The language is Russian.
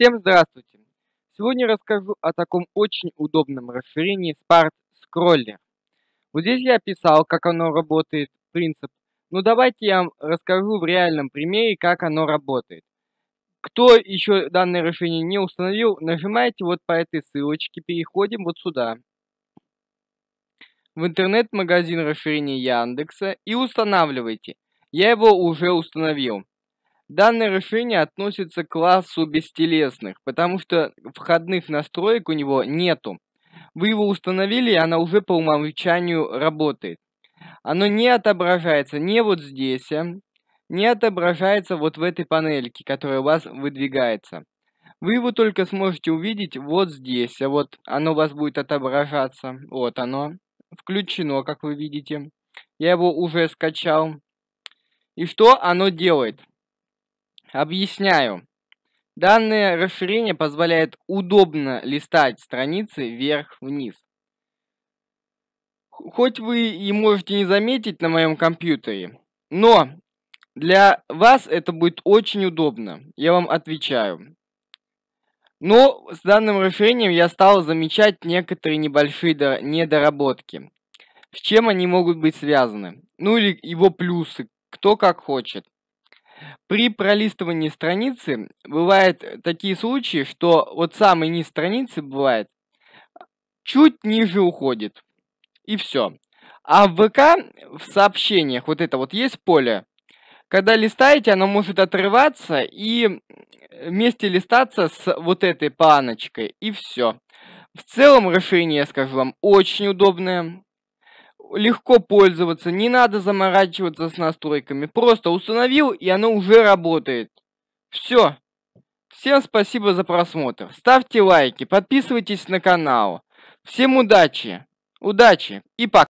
Всем здравствуйте! Сегодня расскажу о таком очень удобном расширении Spark Scroller. Вот здесь я описал, как оно работает, принцип. Но давайте я вам расскажу в реальном примере, как оно работает. Кто еще данное решение не установил, нажимаете вот по этой ссылочке, переходим вот сюда. В интернет-магазин расширения Яндекса и устанавливайте. Я его уже установил. Данное решение относится к классу бестелесных, потому что входных настроек у него нету. Вы его установили, и она уже по умолчанию работает. Оно не отображается не вот здесь, а, не отображается вот в этой панельке, которая у вас выдвигается. Вы его только сможете увидеть вот здесь, а вот оно у вас будет отображаться. Вот оно, включено, как вы видите. Я его уже скачал. И что оно делает? Объясняю. Данное расширение позволяет удобно листать страницы вверх-вниз. Хоть вы и можете не заметить на моем компьютере, но для вас это будет очень удобно, я вам отвечаю. Но с данным расширением я стал замечать некоторые небольшие недоработки. С чем они могут быть связаны? Ну или его плюсы, кто как хочет. При пролистывании страницы бывают такие случаи, что вот самый низ страницы бывает чуть ниже уходит. И все. А в ВК в сообщениях вот это вот есть поле. Когда листаете, оно может отрываться и вместе листаться с вот этой паночкой И все. В целом решение, я скажу вам, очень удобное легко пользоваться, не надо заморачиваться с настройками. Просто установил, и оно уже работает. Все. Всем спасибо за просмотр. Ставьте лайки, подписывайтесь на канал. Всем удачи, удачи и пока.